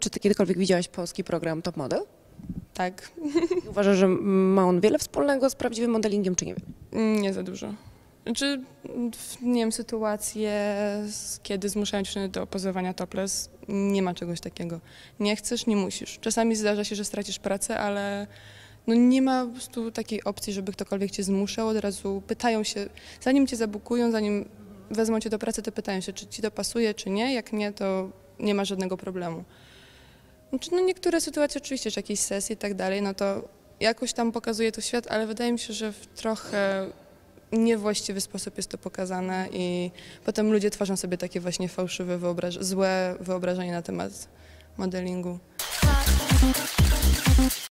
Czy ty kiedykolwiek widziałaś polski program Top Model? Tak. uważasz, że ma on wiele wspólnego z prawdziwym modelingiem, czy nie? Mm, nie za dużo. Znaczy, nie wiem, sytuacje, kiedy zmuszają cię do pozowania topless, nie ma czegoś takiego. Nie chcesz, nie musisz. Czasami zdarza się, że stracisz pracę, ale no nie ma po prostu takiej opcji, żeby ktokolwiek cię zmuszał. Od razu pytają się, zanim cię zabukują, zanim wezmą cię do pracy, to pytają się, czy ci to pasuje, czy nie. Jak nie, to nie ma żadnego problemu. Znaczy, no niektóre sytuacje oczywiście, że jakieś sesje i tak dalej, no to jakoś tam pokazuje to świat, ale wydaje mi się, że w trochę niewłaściwy sposób jest to pokazane i potem ludzie tworzą sobie takie właśnie fałszywe, wyobraż złe wyobrażenie na temat modelingu.